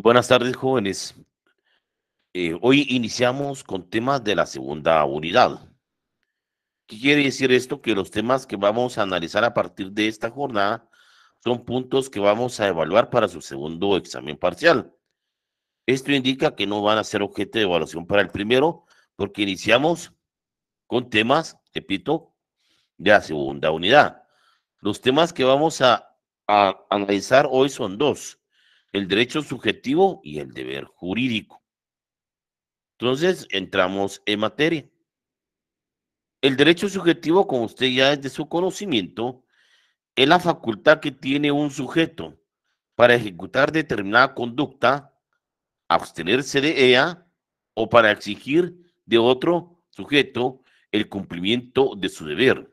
Buenas tardes, jóvenes. Eh, hoy iniciamos con temas de la segunda unidad. ¿Qué quiere decir esto? Que los temas que vamos a analizar a partir de esta jornada son puntos que vamos a evaluar para su segundo examen parcial. Esto indica que no van a ser objeto de evaluación para el primero, porque iniciamos con temas, repito, de la segunda unidad. Los temas que vamos a, a analizar hoy son dos el derecho subjetivo y el deber jurídico. Entonces, entramos en materia. El derecho subjetivo, como usted ya es de su conocimiento, es la facultad que tiene un sujeto para ejecutar determinada conducta, abstenerse de ella o para exigir de otro sujeto el cumplimiento de su deber,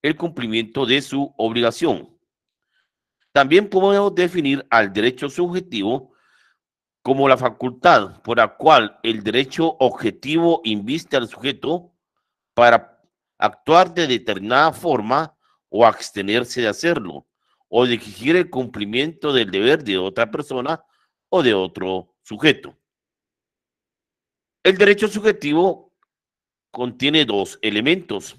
el cumplimiento de su obligación. También podemos definir al derecho subjetivo como la facultad por la cual el derecho objetivo inviste al sujeto para actuar de determinada forma o abstenerse de hacerlo, o exigir el cumplimiento del deber de otra persona o de otro sujeto. El derecho subjetivo contiene dos elementos,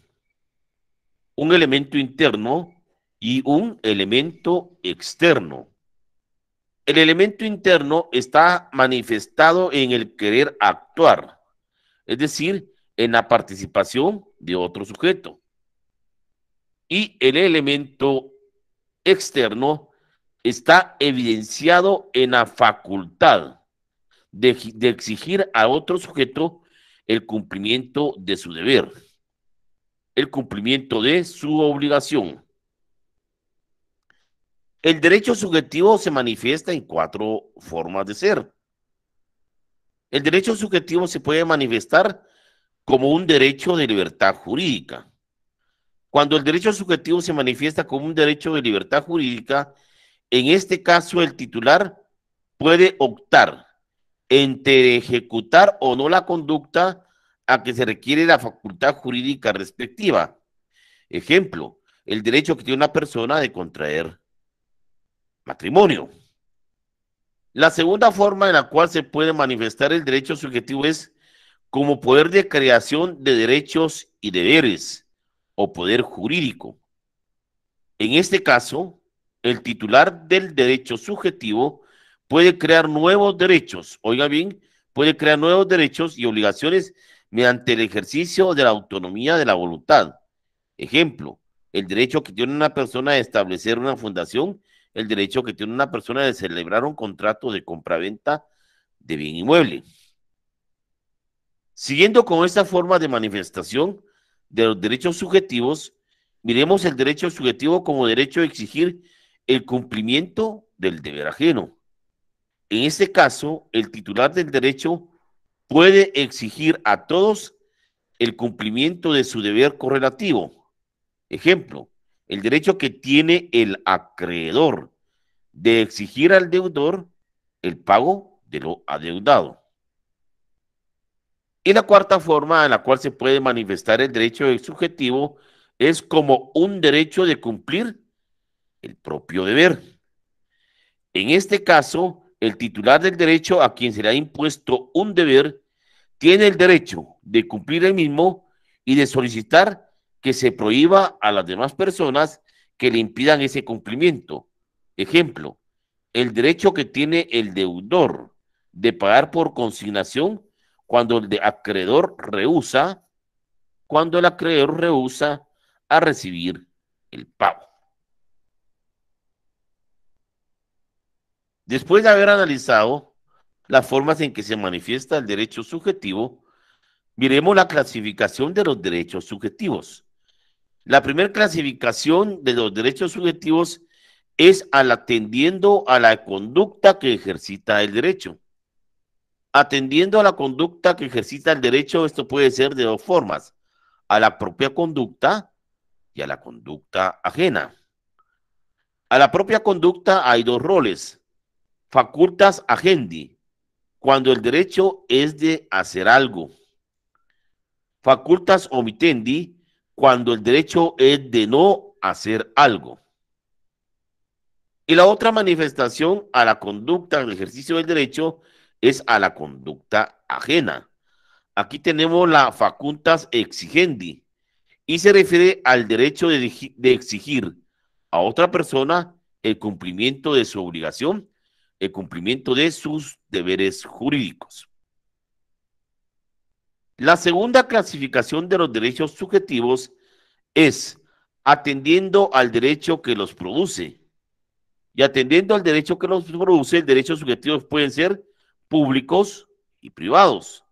un elemento interno y un elemento externo. El elemento interno está manifestado en el querer actuar, es decir, en la participación de otro sujeto. Y el elemento externo está evidenciado en la facultad de, de, exigir a otro sujeto el cumplimiento de su deber, el cumplimiento de su obligación. El derecho subjetivo se manifiesta en cuatro formas de ser. El derecho subjetivo se puede manifestar como un derecho de libertad jurídica. Cuando el derecho subjetivo se manifiesta como un derecho de libertad jurídica, en este caso el titular puede optar entre ejecutar o no la conducta a que se requiere la facultad jurídica respectiva. Ejemplo, el derecho que tiene una persona de contraer matrimonio. La segunda forma en la cual se puede manifestar el derecho subjetivo es como poder de creación de derechos y deberes o poder jurídico. En este caso, el titular del derecho subjetivo puede crear nuevos derechos, oiga bien, puede crear nuevos derechos y obligaciones mediante el ejercicio de la autonomía de la voluntad. Ejemplo, el derecho que tiene una persona de establecer una fundación el derecho que tiene una persona de celebrar un contrato de compraventa de bien inmueble. Siguiendo con esta forma de manifestación de los derechos subjetivos, miremos el derecho subjetivo como derecho a exigir el cumplimiento del deber ajeno. En este caso, el titular del derecho puede exigir a todos el cumplimiento de su deber correlativo. Ejemplo, el derecho que tiene el acreedor de exigir al deudor el pago de lo adeudado. Y la cuarta forma en la cual se puede manifestar el derecho subjetivo es como un derecho de cumplir el propio deber. En este caso, el titular del derecho a quien se le ha impuesto un deber tiene el derecho de cumplir el mismo y de solicitar que se prohíba a las demás personas que le impidan ese cumplimiento. Ejemplo, el derecho que tiene el deudor de pagar por consignación cuando el acreedor rehúsa, cuando el acreedor rehúsa a recibir el pago. Después de haber analizado las formas en que se manifiesta el derecho subjetivo, miremos la clasificación de los derechos subjetivos. La primera clasificación de los derechos subjetivos es al atendiendo a la conducta que ejercita el derecho. Atendiendo a la conducta que ejercita el derecho, esto puede ser de dos formas, a la propia conducta y a la conducta ajena. A la propia conducta hay dos roles, facultas agendi, cuando el derecho es de hacer algo. Facultas omitendi, cuando el derecho es de no hacer algo. Y la otra manifestación a la conducta al ejercicio del derecho es a la conducta ajena. Aquí tenemos la facultas exigendi y se refiere al derecho de exigir a otra persona el cumplimiento de su obligación, el cumplimiento de sus deberes jurídicos. La segunda clasificación de los derechos subjetivos es atendiendo al derecho que los produce. Y atendiendo al derecho que los produce, derechos subjetivos pueden ser públicos y privados.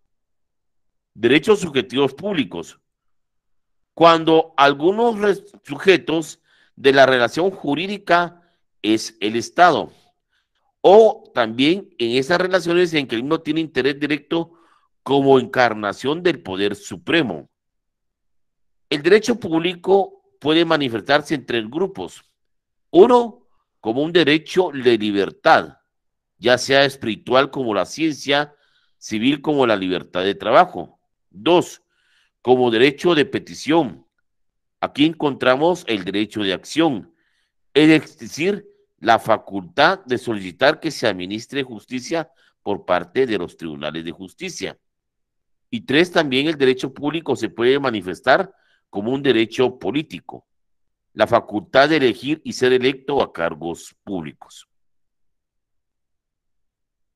Derechos subjetivos públicos. Cuando algunos sujetos de la relación jurídica es el Estado. O también en esas relaciones en que el tiene interés directo como encarnación del poder supremo. El derecho público puede manifestarse en tres grupos. Uno, como un derecho de libertad, ya sea espiritual como la ciencia, civil como la libertad de trabajo. Dos, como derecho de petición. Aquí encontramos el derecho de acción, es decir, la facultad de solicitar que se administre justicia por parte de los tribunales de justicia. Y tres, también el derecho público se puede manifestar como un derecho político, la facultad de elegir y ser electo a cargos públicos.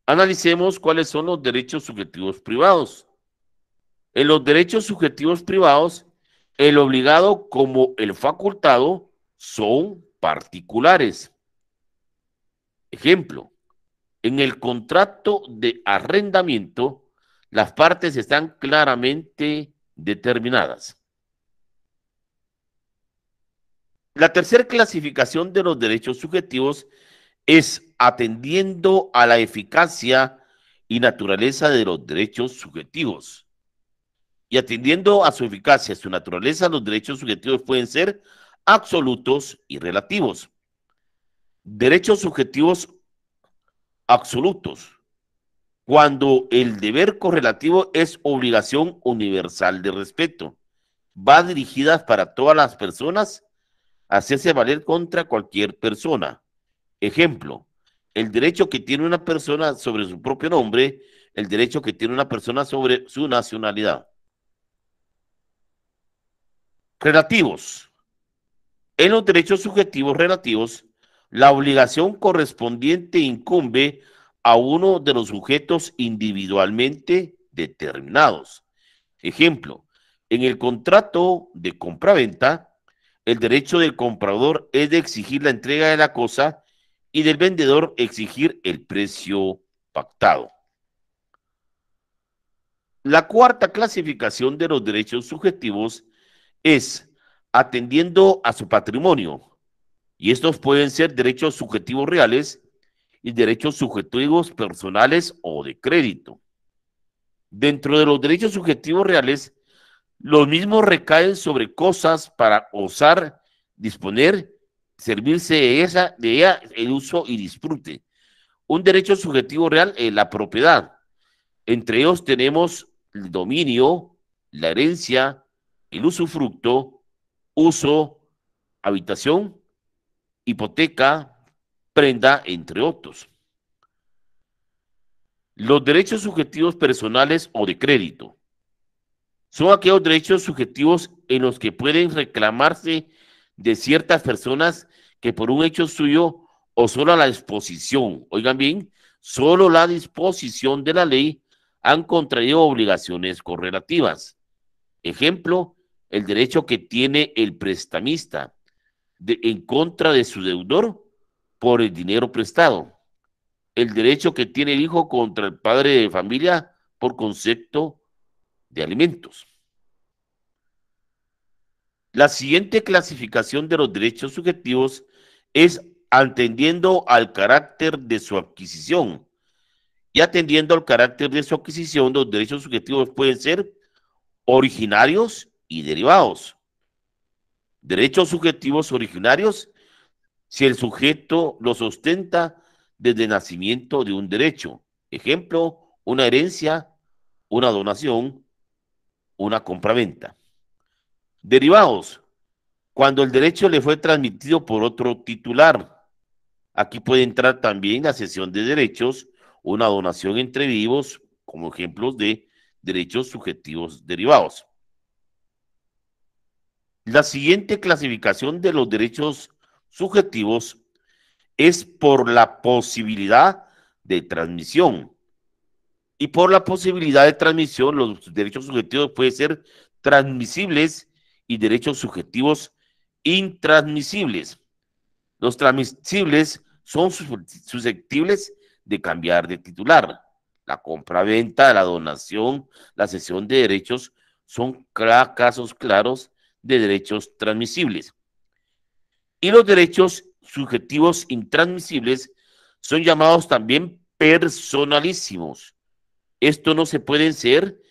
Analicemos cuáles son los derechos subjetivos privados. En los derechos subjetivos privados, el obligado como el facultado son particulares. Ejemplo, en el contrato de arrendamiento, las partes están claramente determinadas. La tercera clasificación de los derechos subjetivos es atendiendo a la eficacia y naturaleza de los derechos subjetivos. Y atendiendo a su eficacia y su naturaleza, los derechos subjetivos pueden ser absolutos y relativos. Derechos subjetivos absolutos cuando el deber correlativo es obligación universal de respeto. Va dirigida para todas las personas, hacerse valer contra cualquier persona. Ejemplo, el derecho que tiene una persona sobre su propio nombre, el derecho que tiene una persona sobre su nacionalidad. Relativos. En los derechos subjetivos relativos, la obligación correspondiente incumbe a uno de los sujetos individualmente determinados. Ejemplo, en el contrato de compraventa, el derecho del comprador es de exigir la entrega de la cosa y del vendedor exigir el precio pactado. La cuarta clasificación de los derechos subjetivos es atendiendo a su patrimonio, y estos pueden ser derechos subjetivos reales y derechos subjetivos personales o de crédito. Dentro de los derechos subjetivos reales, los mismos recaen sobre cosas para osar disponer, servirse de, esa, de ella el uso y disfrute. Un derecho subjetivo real es la propiedad. Entre ellos tenemos el dominio, la herencia, el usufructo, uso, habitación, hipoteca, prenda, entre otros. Los derechos subjetivos personales o de crédito son aquellos derechos subjetivos en los que pueden reclamarse de ciertas personas que por un hecho suyo o solo a la disposición, oigan bien, solo la disposición de la ley han contraído obligaciones correlativas. Ejemplo, el derecho que tiene el prestamista en contra de su deudor por el dinero prestado. El derecho que tiene el hijo contra el padre de familia por concepto de alimentos. La siguiente clasificación de los derechos subjetivos es atendiendo al carácter de su adquisición. Y atendiendo al carácter de su adquisición, los derechos subjetivos pueden ser originarios y derivados. Derechos subjetivos originarios si el sujeto lo ostenta desde nacimiento de un derecho. Ejemplo, una herencia, una donación, una compraventa. Derivados, cuando el derecho le fue transmitido por otro titular. Aquí puede entrar también la cesión de derechos, una donación entre vivos, como ejemplos de derechos subjetivos derivados. La siguiente clasificación de los derechos subjetivos es por la posibilidad de transmisión. Y por la posibilidad de transmisión, los derechos subjetivos pueden ser transmisibles y derechos subjetivos intransmisibles. Los transmisibles son susceptibles de cambiar de titular. La compraventa, la donación, la cesión de derechos son casos claros de derechos transmisibles y los derechos subjetivos intransmisibles son llamados también personalísimos. Esto no se pueden ser,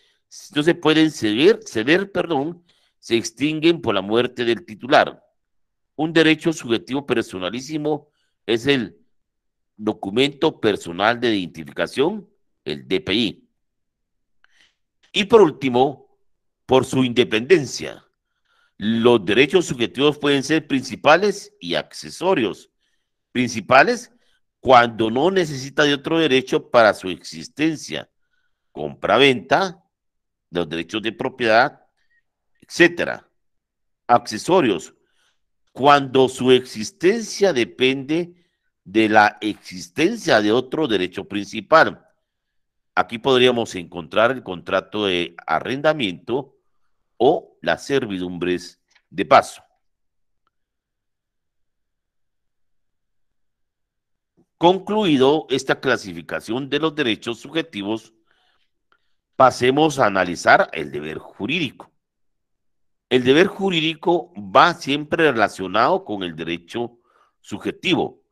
no se pueden ceder, ceder, perdón, se extinguen por la muerte del titular. Un derecho subjetivo personalísimo es el documento personal de identificación, el DPI. Y por último, por su independencia los derechos subjetivos pueden ser principales y accesorios. Principales cuando no necesita de otro derecho para su existencia. Compraventa, los derechos de propiedad, etcétera. Accesorios, cuando su existencia depende de la existencia de otro derecho principal. Aquí podríamos encontrar el contrato de arrendamiento, o las servidumbres de paso. Concluido esta clasificación de los derechos subjetivos, pasemos a analizar el deber jurídico. El deber jurídico va siempre relacionado con el derecho subjetivo,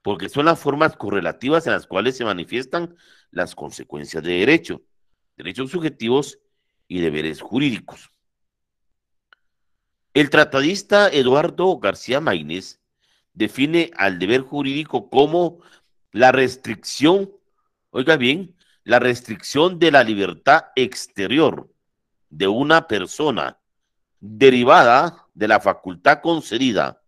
porque son las formas correlativas en las cuales se manifiestan las consecuencias de derecho, derechos subjetivos y deberes jurídicos. El tratadista Eduardo García Maínez define al deber jurídico como la restricción, oiga bien, la restricción de la libertad exterior de una persona derivada de la facultad concedida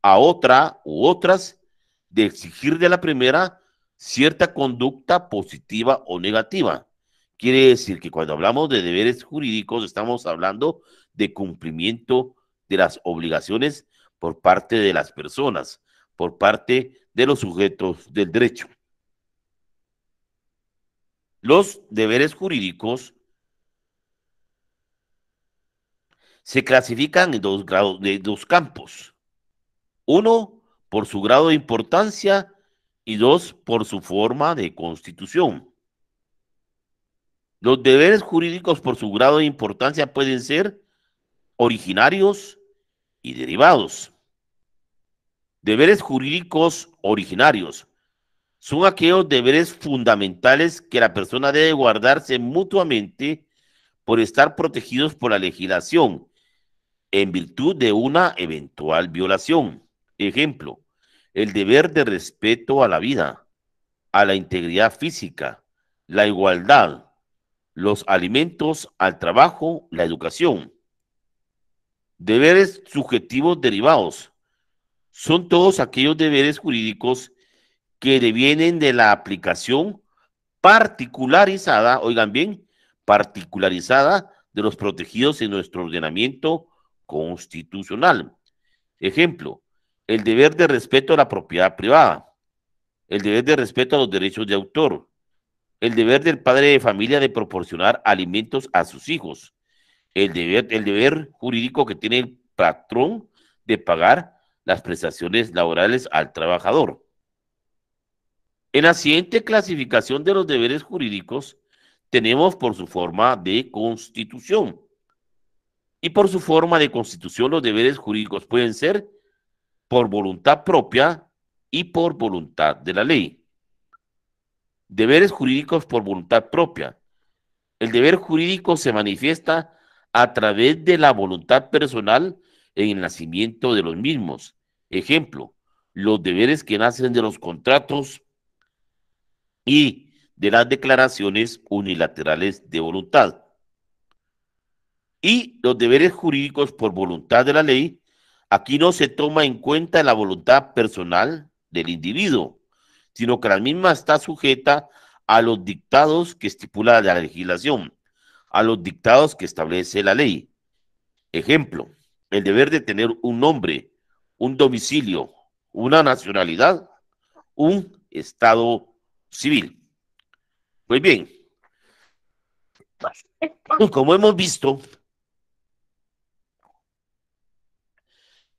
a otra u otras de exigir de la primera cierta conducta positiva o negativa. Quiere decir que cuando hablamos de deberes jurídicos estamos hablando de cumplimiento de las obligaciones por parte de las personas, por parte de los sujetos del derecho. Los deberes jurídicos se clasifican en dos, grados, de dos campos. Uno, por su grado de importancia y dos, por su forma de constitución. Los deberes jurídicos por su grado de importancia pueden ser originarios y derivados. Deberes jurídicos originarios son aquellos deberes fundamentales que la persona debe guardarse mutuamente por estar protegidos por la legislación en virtud de una eventual violación. Ejemplo, el deber de respeto a la vida, a la integridad física, la igualdad, los alimentos, al trabajo, la educación. Deberes subjetivos derivados. Son todos aquellos deberes jurídicos que devienen de la aplicación particularizada, oigan bien, particularizada de los protegidos en nuestro ordenamiento constitucional. Ejemplo, el deber de respeto a la propiedad privada, el deber de respeto a los derechos de autor, el deber del padre de familia de proporcionar alimentos a sus hijos, el deber, jurídico que tiene el patrón de pagar las prestaciones laborales al trabajador. En la siguiente clasificación de los deberes jurídicos tenemos por su forma de constitución. Y por su forma de constitución los deberes jurídicos pueden ser por voluntad propia y por voluntad de la ley. Deberes jurídicos por voluntad propia. El deber jurídico se manifiesta a través de la voluntad personal en el nacimiento de los mismos. Ejemplo, los deberes que nacen de los contratos y de las declaraciones unilaterales de voluntad. Y los deberes jurídicos por voluntad de la ley, aquí no se toma en cuenta la voluntad personal del individuo, sino que la misma está sujeta a los dictados que estipula la legislación a los dictados que establece la ley. Ejemplo, el deber de tener un nombre, un domicilio, una nacionalidad, un estado civil. Muy bien, como hemos visto,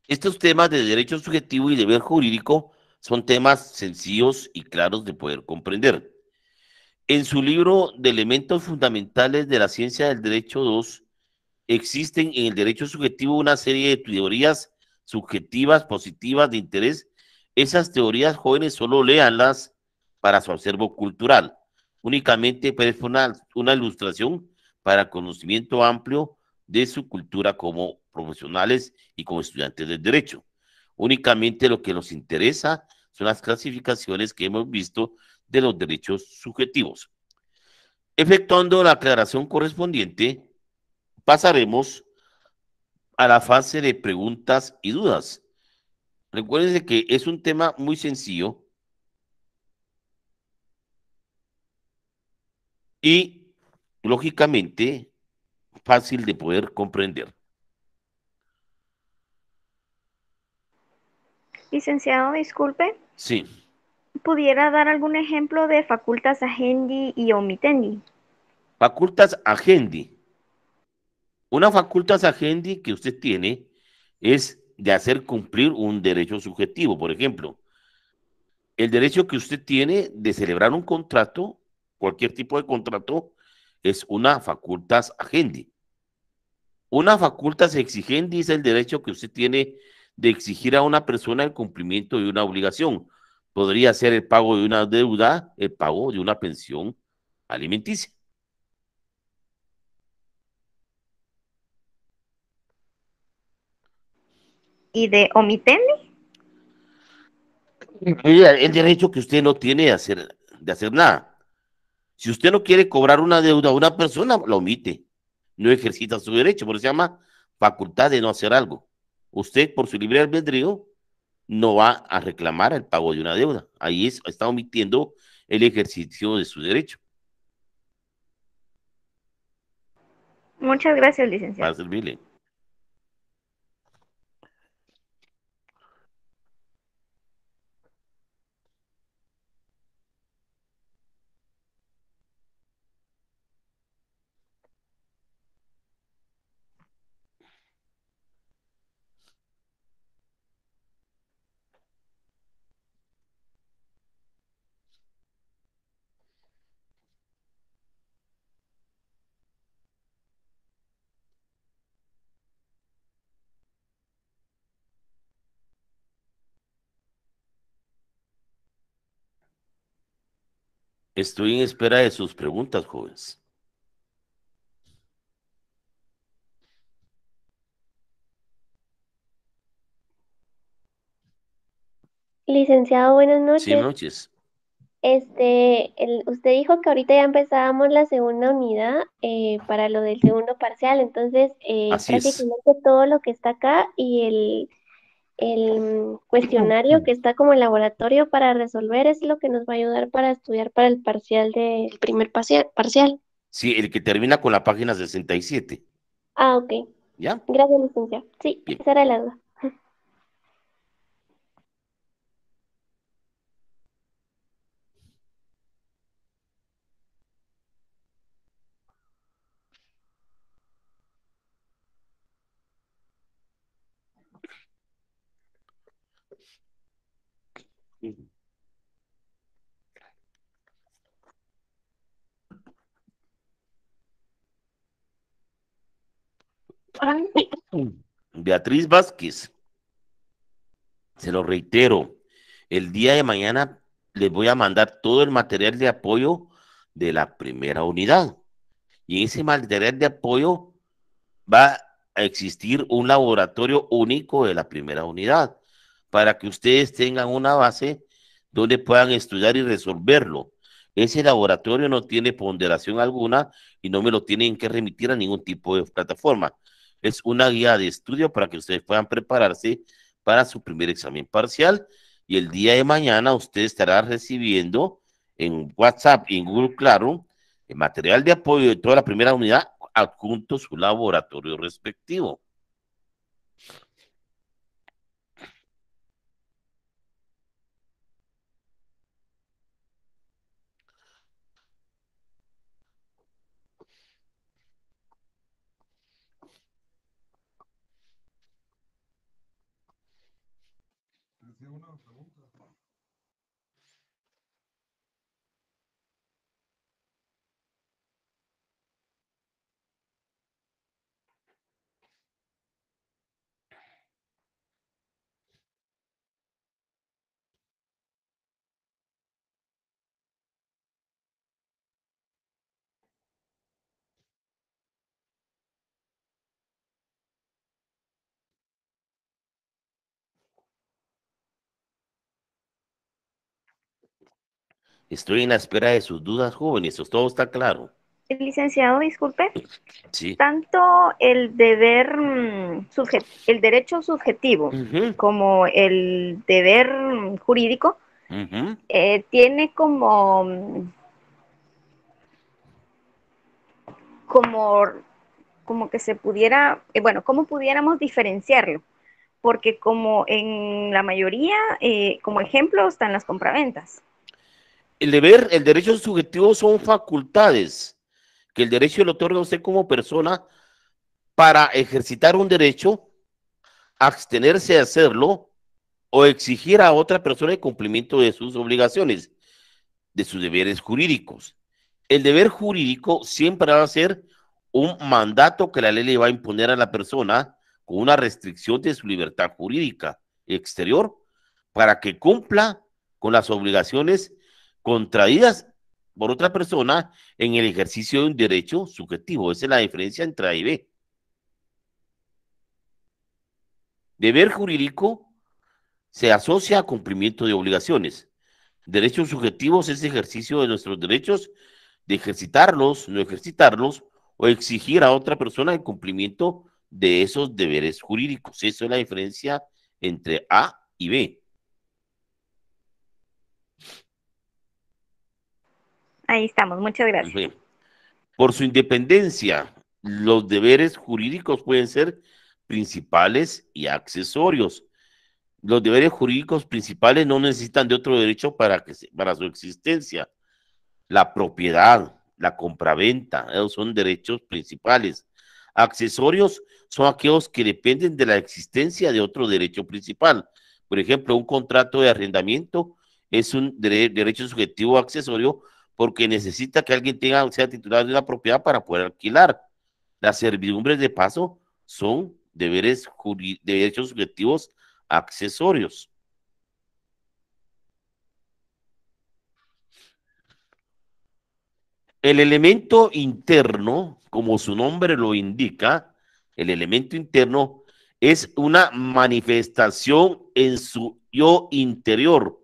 estos temas de derecho subjetivo y deber jurídico son temas sencillos y claros de poder comprender. En su libro de Elementos Fundamentales de la Ciencia del Derecho 2, existen en el derecho subjetivo una serie de teorías subjetivas positivas de interés. Esas teorías jóvenes solo léanlas para su acervo cultural. Únicamente es una, una ilustración para conocimiento amplio de su cultura como profesionales y como estudiantes del derecho. Únicamente lo que nos interesa son las clasificaciones que hemos visto de los derechos subjetivos. Efectuando la aclaración correspondiente, pasaremos a la fase de preguntas y dudas. Recuérdense que es un tema muy sencillo y lógicamente fácil de poder comprender. Licenciado, disculpe. Sí pudiera dar algún ejemplo de facultas agendi y omitendi? Facultas agendi. Una facultas agendi que usted tiene es de hacer cumplir un derecho subjetivo. Por ejemplo, el derecho que usted tiene de celebrar un contrato, cualquier tipo de contrato, es una facultas agendi. Una facultas exigendi es el derecho que usted tiene de exigir a una persona el cumplimiento de una obligación podría ser el pago de una deuda, el pago de una pensión alimenticia. ¿Y de omitir? El derecho que usted no tiene de hacer, de hacer nada. Si usted no quiere cobrar una deuda a una persona, lo omite. No ejercita su derecho, por eso se llama facultad de no hacer algo. Usted, por su libre albedrío, no va a reclamar el pago de una deuda. Ahí está omitiendo el ejercicio de su derecho. Muchas gracias, licenciado. Estoy en espera de sus preguntas, jóvenes. Licenciado, buenas noches. Sí, noches. Este, usted dijo que ahorita ya empezábamos la segunda unidad eh, para lo del segundo parcial, entonces eh, prácticamente todo lo que está acá y el el ah, cuestionario que está como el laboratorio para resolver es lo que nos va a ayudar para estudiar para el parcial del primer parcial. Sí, el que termina con la página 67. Ah, ok. ¿Ya? Gracias, licencia. Sí, esa era la duda. Beatriz Vázquez, se lo reitero, el día de mañana les voy a mandar todo el material de apoyo de la primera unidad. Y ese material de apoyo va a existir un laboratorio único de la primera unidad para que ustedes tengan una base donde puedan estudiar y resolverlo. Ese laboratorio no tiene ponderación alguna y no me lo tienen que remitir a ningún tipo de plataforma. Es una guía de estudio para que ustedes puedan prepararse para su primer examen parcial. Y el día de mañana usted estará recibiendo en WhatsApp y en Google Claro el eh, material de apoyo de toda la primera unidad adjunto su laboratorio respectivo. Estoy en la espera de sus dudas jóvenes, todo está claro. Licenciado, disculpe. Sí. Tanto el deber, mm, el derecho subjetivo como el deber mm, jurídico eh, tiene mm, como, como, que se pudiera, eh, bueno, cómo pudiéramos diferenciarlo, porque como en la mayoría, eh, como ejemplo, están las compraventas el deber, el derecho subjetivo son facultades que el derecho le otorga a usted como persona para ejercitar un derecho, abstenerse de hacerlo o exigir a otra persona el cumplimiento de sus obligaciones, de sus deberes jurídicos. El deber jurídico siempre va a ser un mandato que la ley le va a imponer a la persona con una restricción de su libertad jurídica exterior para que cumpla con las obligaciones contraídas por otra persona en el ejercicio de un derecho subjetivo. Esa es la diferencia entre A y B. Deber jurídico se asocia a cumplimiento de obligaciones. Derechos subjetivos es ejercicio de nuestros derechos, de ejercitarlos, no ejercitarlos, o exigir a otra persona el cumplimiento de esos deberes jurídicos. Esa es la diferencia entre A y B. Ahí estamos, muchas pues gracias. Por su independencia, los deberes jurídicos pueden ser principales y accesorios. Los deberes jurídicos principales no necesitan de otro derecho para, que, para su existencia. La propiedad, la compraventa, esos son derechos principales. Accesorios son aquellos que dependen de la existencia de otro derecho principal. Por ejemplo, un contrato de arrendamiento es un derecho subjetivo accesorio porque necesita que alguien tenga, sea titular de una propiedad para poder alquilar. Las servidumbres de paso son deberes, derechos subjetivos accesorios. El elemento interno, como su nombre lo indica, el elemento interno es una manifestación en su yo interior,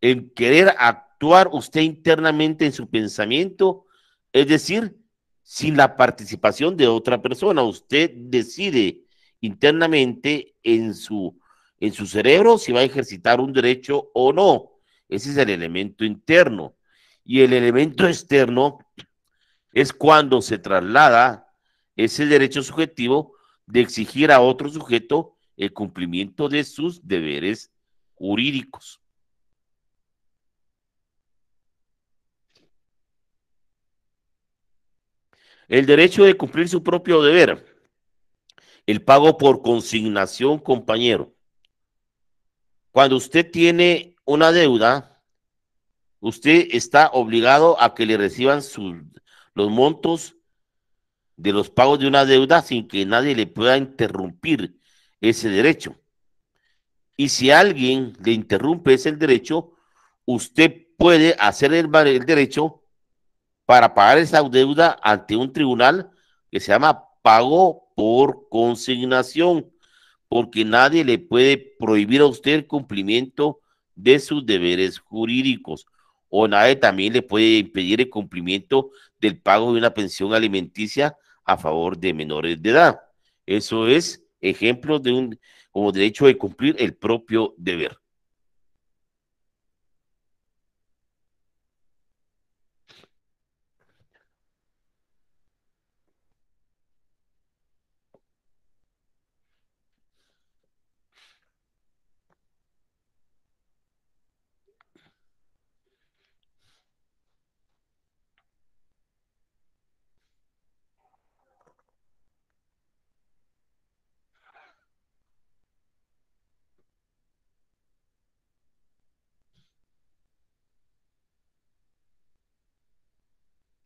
en querer actuar actuar usted internamente en su pensamiento, es decir, sin la participación de otra persona. Usted decide internamente en su, en su cerebro si va a ejercitar un derecho o no. Ese es el elemento interno. Y el elemento externo es cuando se traslada ese derecho subjetivo de exigir a otro sujeto el cumplimiento de sus deberes jurídicos. El derecho de cumplir su propio deber. El pago por consignación, compañero. Cuando usted tiene una deuda, usted está obligado a que le reciban sus los montos de los pagos de una deuda sin que nadie le pueda interrumpir ese derecho. Y si alguien le interrumpe ese derecho, usted puede hacer el, el derecho para pagar esa deuda ante un tribunal que se llama pago por consignación, porque nadie le puede prohibir a usted el cumplimiento de sus deberes jurídicos o nadie también le puede impedir el cumplimiento del pago de una pensión alimenticia a favor de menores de edad. Eso es ejemplo de un como derecho de cumplir el propio deber.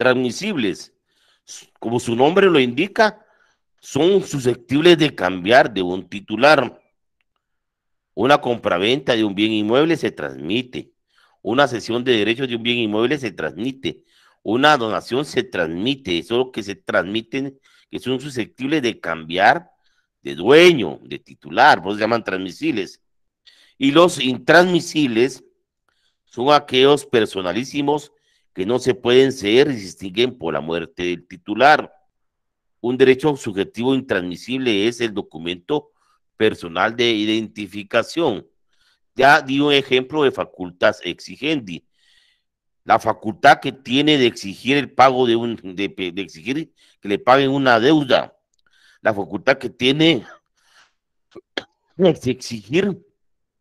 transmisibles, como su nombre lo indica, son susceptibles de cambiar de un titular. Una compraventa de un bien inmueble se transmite. Una cesión de derechos de un bien inmueble se transmite. Una donación se transmite. Eso lo que se transmiten, que son susceptibles de cambiar de dueño, de titular, vos llaman transmisibles. Y los intransmisibles son aquellos personalísimos que no se pueden ceder y se por la muerte del titular. Un derecho subjetivo intransmisible es el documento personal de identificación. Ya di un ejemplo de facultas exigendi. La facultad que tiene de exigir el pago de un, de, de exigir que le paguen una deuda. La facultad que tiene de exigir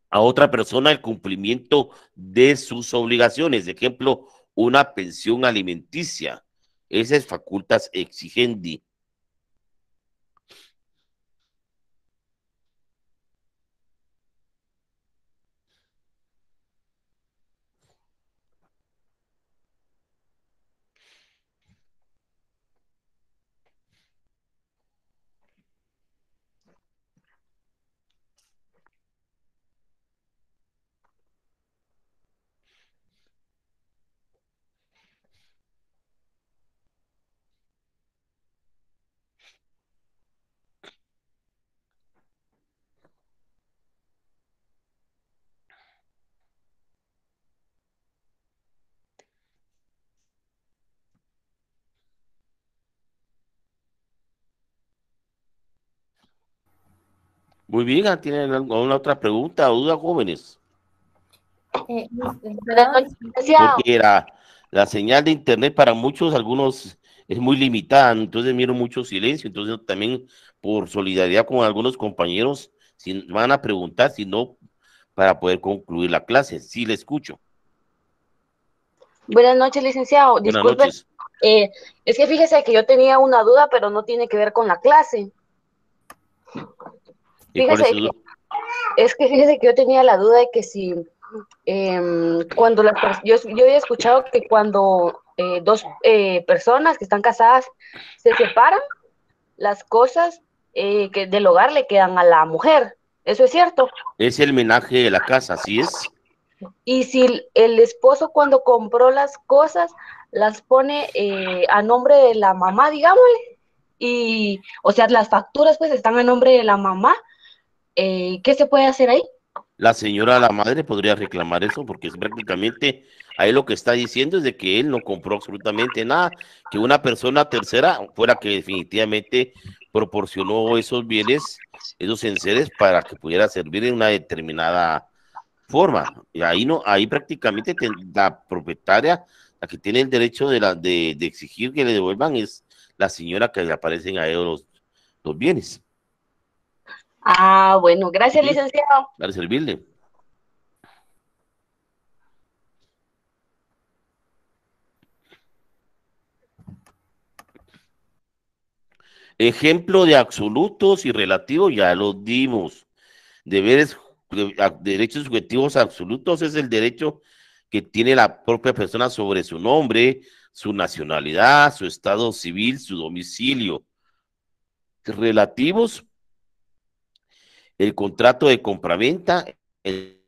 a otra persona el cumplimiento de sus obligaciones. Ejemplo, una pensión alimenticia. Esas facultas exigendi Muy bien, ah, ¿tienen alguna otra pregunta o duda, jóvenes? Eh, ah. Porque la, la señal de internet para muchos, algunos es muy limitada, entonces miro mucho silencio, entonces también por solidaridad con algunos compañeros, si van a preguntar, si no, para poder concluir la clase, sí le escucho. Buenas noches, licenciado. Disculpe, eh, es que fíjese que yo tenía una duda, pero no tiene que ver con la clase es que fíjese que yo tenía la duda de que si em, cuando las yo, yo había escuchado que cuando eh, dos eh, personas que están casadas se separan, las cosas eh, que del hogar le quedan a la mujer. ¿Eso es cierto? Es el menaje de la casa, así es. Y si el esposo cuando compró las cosas las pone a nombre de la mamá, digámosle, y o sea, las facturas pues están a nombre de la mamá, eh, ¿Qué se puede hacer ahí? La señora, la madre, podría reclamar eso porque es prácticamente ahí lo que está diciendo es de que él no compró absolutamente nada, que una persona tercera fuera que definitivamente proporcionó esos bienes, esos enseres para que pudiera servir en una determinada forma. Y ahí no, ahí prácticamente la propietaria, la que tiene el derecho de la de, exigir que le devuelvan es la señora que le aparecen a ellos los bienes. Ah, bueno, gracias, licenciado. Gracias, servirle. Ejemplo de absolutos y relativos ya los dimos. Deberes, derechos subjetivos absolutos es el derecho que tiene la propia persona sobre su nombre, su nacionalidad, su estado civil, su domicilio. Relativos el contrato de compraventa, el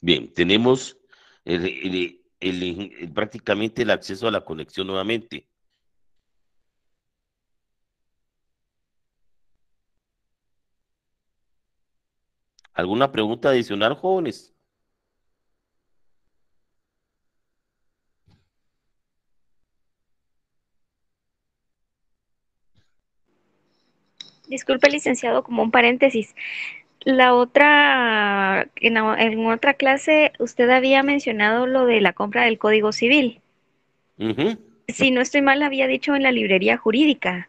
Bien, tenemos el, prácticamente el acceso a la conexión nuevamente. ¿Alguna pregunta adicional, jóvenes? Disculpe, licenciado, como un paréntesis la otra, en, otra clase, usted había mencionado lo de la compra del Código Civil. Si no estoy mal, había dicho en la librería jurídica.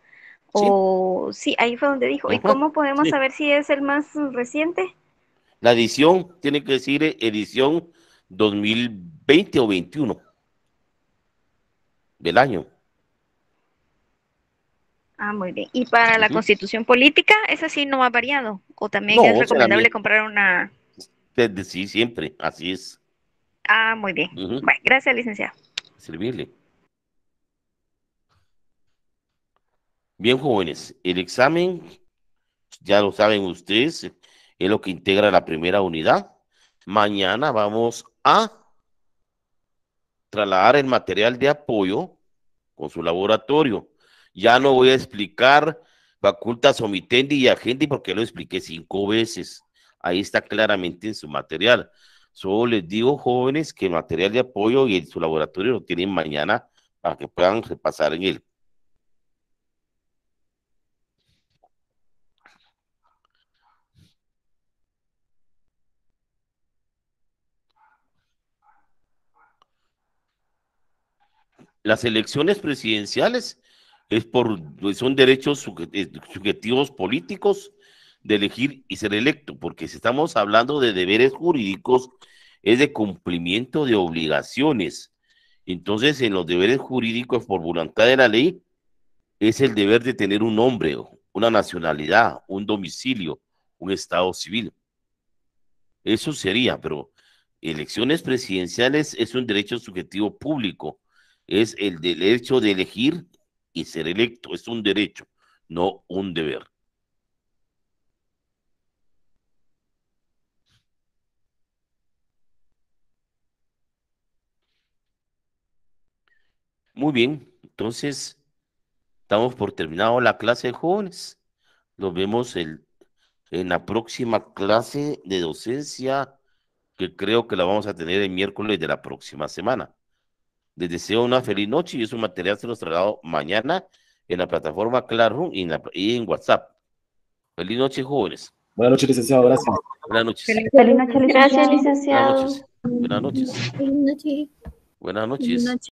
O sí, ahí fue donde dijo. ¿Y cómo podemos saber si es el más reciente? La edición, tiene que decir eh, edición 2020 o 21 del año. Ah, muy bien. ¿Y para la constitución política, esa sí no ha variado? ¿O también es recomendable comprar una...? Sí, siempre, así es. Ah, muy bien. gracias, licenciado. Servirle. Bien, jóvenes, el examen, ya lo saben ustedes, es lo que integra la primera unidad. Mañana vamos a trasladar el material de apoyo con su laboratorio ya no voy a explicar facultas omitendi y agendi porque lo expliqué cinco veces. Ahí está claramente en su material. Solo les digo, jóvenes, que el material de apoyo y en su laboratorio lo tienen mañana para que puedan repasar en él. Las elecciones presidenciales es por, pues, son derechos subjetivos eh, políticos de elegir y ser electo, porque si estamos hablando de deberes jurídicos, es de cumplimiento de obligaciones. Entonces, en los deberes jurídicos por voluntad de la ley, es el deber de tener un nombre, una nacionalidad, un domicilio, un estado civil. Eso sería, pero elecciones presidenciales es un derecho subjetivo público, es el derecho de elegir y ser electo es un derecho, no un deber. Muy bien, entonces estamos por terminado la clase de jóvenes. Nos vemos el, en la próxima clase de docencia, que creo que la vamos a tener el miércoles de la próxima semana. Les deseo una feliz noche y su material se nos traslado mañana en la plataforma Classroom y en, WhatsApp. Feliz noche, jóvenes. Buenas noches, licenciado. Gracias. Buenas noches. Feliz noche, licenciado. Gracias, licenciado. Buenas noches. Buenas noches. Buenas noches. Buenas noches.